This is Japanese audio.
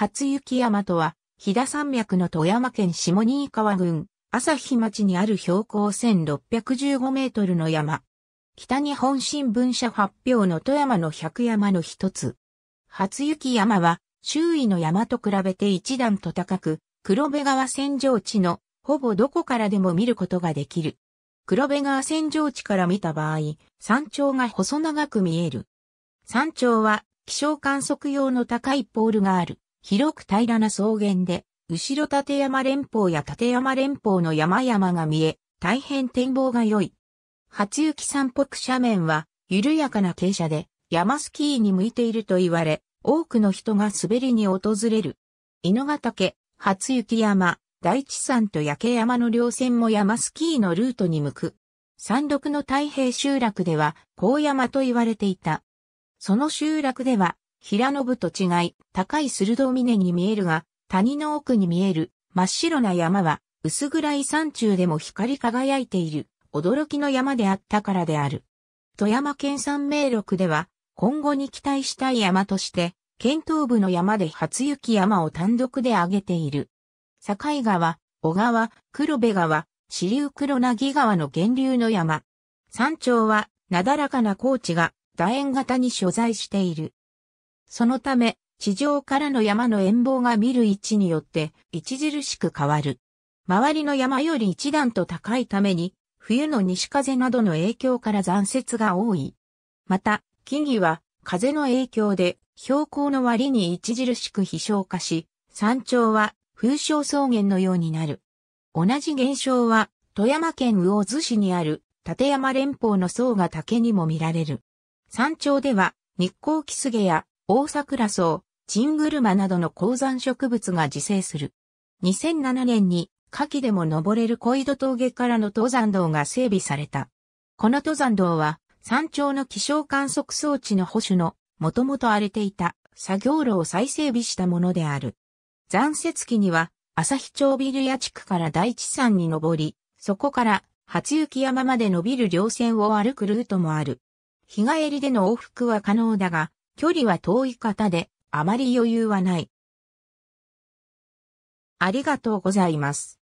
初雪山とは、飛騨山脈の富山県下新川郡、朝日町にある標高1615メートルの山。北日本新聞社発表の富山の百山の一つ。初雪山は、周囲の山と比べて一段と高く、黒部川扇状地のほぼどこからでも見ることができる。黒部川扇状地から見た場合、山頂が細長く見える。山頂は気象観測用の高いポールがある。広く平らな草原で、後ろ立山連峰や立山連峰の山々が見え、大変展望が良い。初雪山北斜面は、緩やかな傾斜で、山スキーに向いていると言われ、多くの人が滑りに訪れる。井ヶ岳、初雪山、大地山と焼山の稜線も山スキーのルートに向く。山麓の太平集落では、高山と言われていた。その集落では、平信と違い、高い鋭峰に見えるが、谷の奥に見える真っ白な山は、薄暗い山中でも光り輝いている、驚きの山であったからである。富山県山名録では、今後に期待したい山として、県東部の山で初雪山を単独で挙げている。境川、小川、黒部川、支流黒ぎ川の源流の山。山頂は、なだらかな高地が、楕円型に所在している。そのため、地上からの山の遠望が見る位置によって著しく変わる。周りの山より一段と高いために、冬の西風などの影響から残雪が多い。また、木々は風の影響で標高の割に著しく飛翔化し、山頂は風昇草原のようになる。同じ現象は富山県魚津市にある立山連峰の層が竹にも見られる。山頂では日光木菅や大桜草、チングルマなどの高山植物が自生する。2007年に、夏季でも登れる小井戸峠からの登山道が整備された。この登山道は、山頂の気象観測装置の保守の、もともと荒れていた作業路を再整備したものである。残雪期には、旭町ビルヤ地区から大地山に登り、そこから初雪山まで伸びる稜線を歩くルートもある。日帰りでの往復は可能だが、距離は遠い方で、あまり余裕はない。ありがとうございます。